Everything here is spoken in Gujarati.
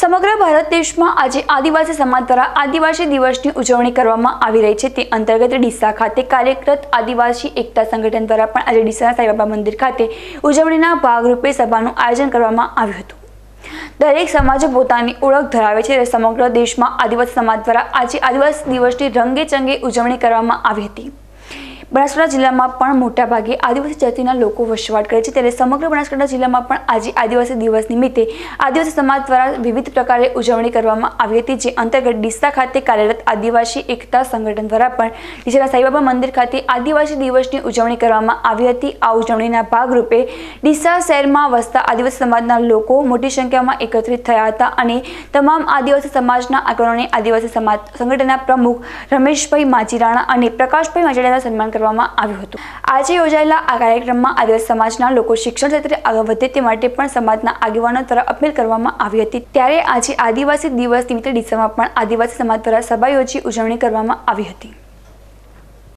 સમગ્ર ભારત દેશમાં આજે આદિવાસી સમાજ દ્વારા આદિવાસી દિવસની ઉજવણી કરવામાં આવી રહી છે તે અંતર્ગત ડીસા ખાતે કાર્યરત આદિવાસી એકતા સંગઠન દ્વારા પણ આજે ડીસા સાંઈબાબા મંદિર ખાતે ઉજવણીના ભાગરૂપે સભાનું આયોજન કરવામાં આવ્યું હતું દરેક સમાજ પોતાની ઓળખ ધરાવે છે સમગ્ર દેશમાં આદિવાસી સમાજ દ્વારા આજે આદિવાસી દિવસની રંગે ચંગે ઉજવણી કરવામાં આવી હતી બનાસકાંઠા જિલ્લામાં પણ મોટાભાગે આદિવાસી જાતિના લોકો વસવાટ કરે છે ત્યારે સમગ્ર બનાસકાંઠા જિલ્લામાં પણ આજે આદિવાસી દિવસ નિમિત્તે આદિવાસી સમાજ દ્વારા વિવિધ પ્રકારે ઉજવણી કરવામાં આવી હતી જે અંતર્ગત ડીસા ખાતે કાર્યરત આદિવાસી એકતા સંગઠન દ્વારા પણ ડીસાના સાઈબાબા મંદિર ખાતે આદિવાસી દિવસની ઉજવણી કરવામાં આવી હતી આ ઉજવણીના ભાગરૂપે ડીસા શહેરમાં વસતા આદિવાસી સમાજના લોકો મોટી સંખ્યામાં એકત્રિત થયા હતા અને તમામ આદિવાસી સમાજના આગેવાનોને આદિવાસી સમાજ સંગઠનના પ્રમુખ રમેશભાઈ માજીરાણા અને પ્રકાશભાઈ માજીરાના સન્માન કરવા કરવામાં આવ્યું હતું આજે યોજાયેલા આ કાર્યક્રમમાં આદિવાસી સમાજના લોકો શિક્ષણ ક્ષેત્રે આગળ વધે તે માટે પણ સમાજના આગેવાનો દ્વારા અપીલ કરવામાં આવી હતી ત્યારે આજે આદિવાસી દિવસ નિમિત્તે ડિસેમ્બર પણ આદિવાસી સમાજ દ્વારા સભા યોજી ઉજવણી કરવામાં આવી હતી